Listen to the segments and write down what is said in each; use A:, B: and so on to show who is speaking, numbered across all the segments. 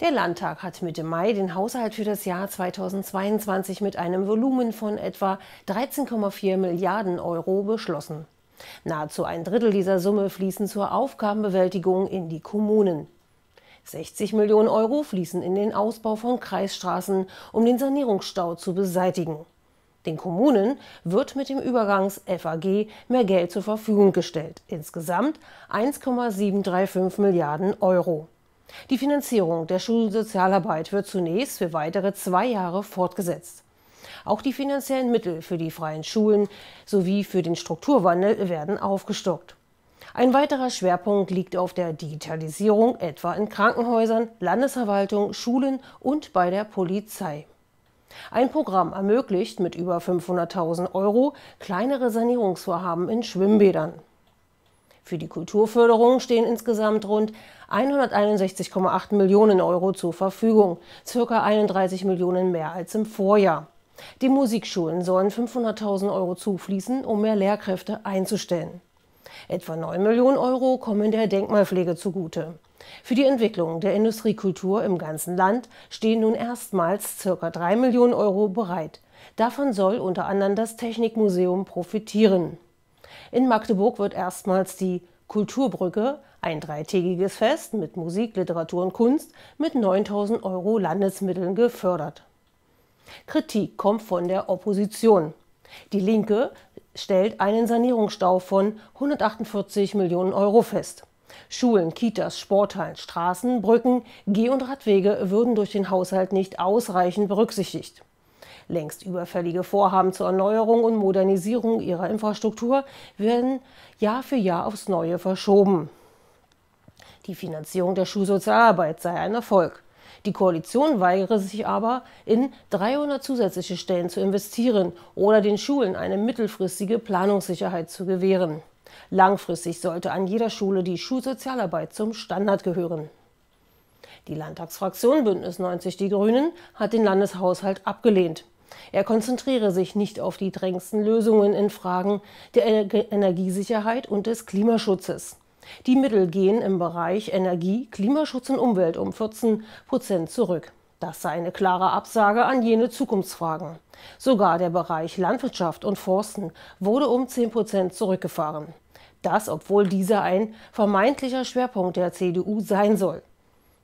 A: Der Landtag hat Mitte Mai den Haushalt für das Jahr 2022 mit einem Volumen von etwa 13,4 Milliarden Euro beschlossen. Nahezu ein Drittel dieser Summe fließen zur Aufgabenbewältigung in die Kommunen. 60 Millionen Euro fließen in den Ausbau von Kreisstraßen, um den Sanierungsstau zu beseitigen. Den Kommunen wird mit dem Übergangs-FAG mehr Geld zur Verfügung gestellt, insgesamt 1,735 Milliarden Euro. Die Finanzierung der Schulsozialarbeit wird zunächst für weitere zwei Jahre fortgesetzt. Auch die finanziellen Mittel für die freien Schulen sowie für den Strukturwandel werden aufgestockt. Ein weiterer Schwerpunkt liegt auf der Digitalisierung, etwa in Krankenhäusern, Landesverwaltung, Schulen und bei der Polizei. Ein Programm ermöglicht mit über 500.000 Euro kleinere Sanierungsvorhaben in Schwimmbädern. Für die Kulturförderung stehen insgesamt rund 161,8 Millionen Euro zur Verfügung, circa 31 Millionen mehr als im Vorjahr. Die Musikschulen sollen 500.000 Euro zufließen, um mehr Lehrkräfte einzustellen. Etwa 9 Millionen Euro kommen der Denkmalpflege zugute. Für die Entwicklung der Industriekultur im ganzen Land stehen nun erstmals ca. 3 Millionen Euro bereit. Davon soll unter anderem das Technikmuseum profitieren. In Magdeburg wird erstmals die Kulturbrücke, ein dreitägiges Fest mit Musik, Literatur und Kunst, mit 9000 Euro Landesmitteln gefördert. Kritik kommt von der Opposition. Die Linke stellt einen Sanierungsstau von 148 Millionen Euro fest. Schulen, Kitas, Sporthallen, Straßen, Brücken, Geh- und Radwege würden durch den Haushalt nicht ausreichend berücksichtigt. Längst überfällige Vorhaben zur Erneuerung und Modernisierung ihrer Infrastruktur werden Jahr für Jahr aufs Neue verschoben. Die Finanzierung der Schulsozialarbeit sei ein Erfolg. Die Koalition weigere sich aber, in 300 zusätzliche Stellen zu investieren oder den Schulen eine mittelfristige Planungssicherheit zu gewähren. Langfristig sollte an jeder Schule die Schulsozialarbeit zum Standard gehören. Die Landtagsfraktion Bündnis 90 Die Grünen hat den Landeshaushalt abgelehnt. Er konzentriere sich nicht auf die drängendsten Lösungen in Fragen der Energiesicherheit und des Klimaschutzes. Die Mittel gehen im Bereich Energie, Klimaschutz und Umwelt um 14 Prozent zurück. Das sei eine klare Absage an jene Zukunftsfragen. Sogar der Bereich Landwirtschaft und Forsten wurde um 10 Prozent zurückgefahren. Das, obwohl dieser ein vermeintlicher Schwerpunkt der CDU sein soll.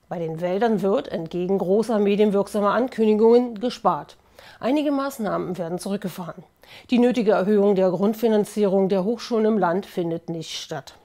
A: Bei den Wäldern wird, entgegen großer medienwirksamer Ankündigungen, gespart. Einige Maßnahmen werden zurückgefahren. Die nötige Erhöhung der Grundfinanzierung der Hochschulen im Land findet nicht statt.